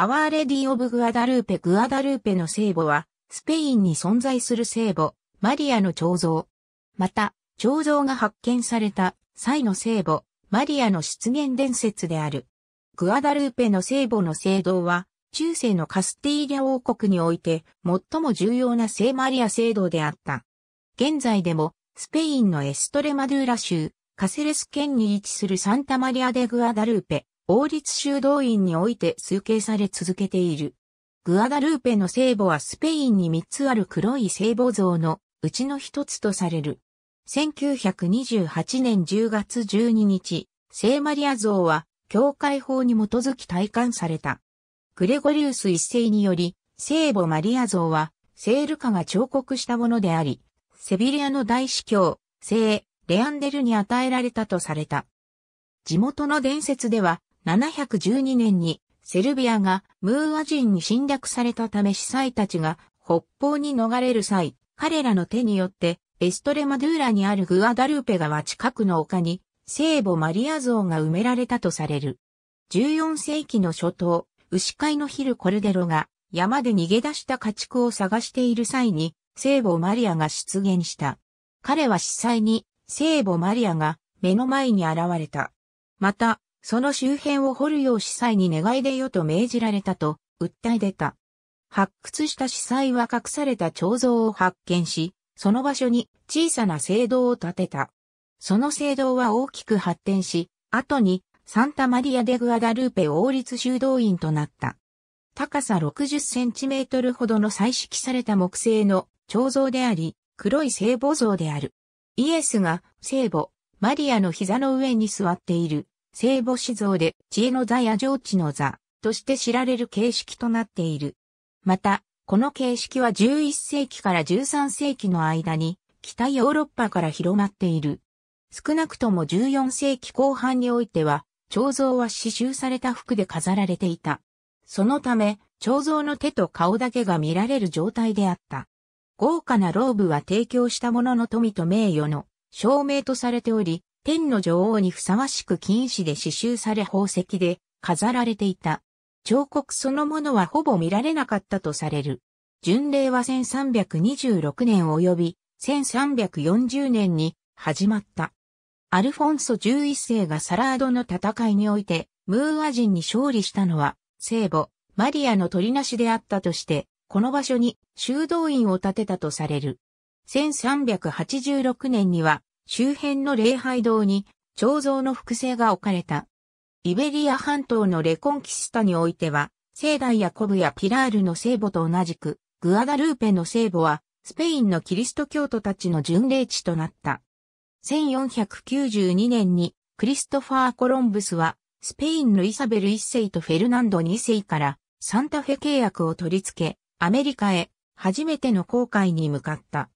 アワーレディオブグアダルーペグアダルーペの聖母は、スペインに存在する聖母、マリアの彫像。また、彫像が発見された際の聖母、マリアの出現伝説である。グアダルーペの聖母の聖堂は、中世のカスティーリャ王国において最も重要な聖マリア聖堂であった。現在でも、スペインのエストレマドゥーラ州、カセレス県に位置するサンタマリア・デ・グアダルーペ、王立修道院において崇敬され続けている。グアダルーペの聖母はスペインに3つある黒い聖母像のうちの一つとされる。1928年10月12日、聖マリア像は教会法に基づき体感された。グレゴリウス一世により、聖母マリア像は、聖ルカが彫刻したものであり、セビリアの大司教、聖、レアンデルに与えられたとされた。地元の伝説では、712年にセルビアがムーア人に侵略されたため司祭たちが北方に逃れる際、彼らの手によってエストレマドゥーラにあるグアダルーペ川近くの丘に聖母マリア像が埋められたとされる。14世紀の初頭、牛飼いのヒル・コルデロが山で逃げ出した家畜を探している際に聖母マリアが出現した。彼は司祭に聖母マリアが目の前に現れた。また、その周辺を掘るよう司祭に願い出よと命じられたと、訴え出た。発掘した司祭は隠された彫像を発見し、その場所に小さな聖堂を建てた。その聖堂は大きく発展し、後にサンタマリア・デ・グアダルーペ王立修道院となった。高さ60センチメートルほどの彩色された木製の彫像であり、黒い聖母像である。イエスが聖母、マリアの膝の上に座っている聖母子像で知恵の座や上智の座として知られる形式となっている。また、この形式は11世紀から13世紀の間に北ヨーロッパから広まっている。少なくとも14世紀後半においては、彫像は刺繍された服で飾られていた。そのため、彫像の手と顔だけが見られる状態であった。豪華なローブは提供した者の富と名誉の証明とされており、天の女王にふさわしく金糸で刺繍され宝石で飾られていた。彫刻そのものはほぼ見られなかったとされる。巡礼は1326年及び1340年に始まった。アルフォンソ11世がサラードの戦いにおいてムーア人に勝利したのは聖母マリアの取りなしであったとして、この場所に修道院を建てたとされる。1386年には周辺の礼拝堂に、彫像の複製が置かれた。イベリア半島のレコンキスタにおいては、聖大やコブやピラールの聖母と同じく、グアダルーペの聖母は、スペインのキリスト教徒たちの巡礼地となった。1492年に、クリストファー・コロンブスは、スペインのイサベル一世とフェルナンド二世から、サンタフェ契約を取り付け、アメリカへ、初めての航海に向かった。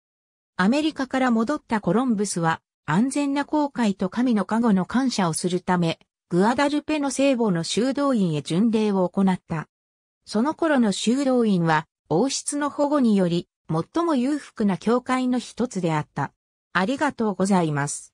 アメリカから戻ったコロンブスは、安全な航海と神の加護の感謝をするため、グアダルペの聖母の修道院へ巡礼を行った。その頃の修道院は、王室の保護により、最も裕福な教会の一つであった。ありがとうございます。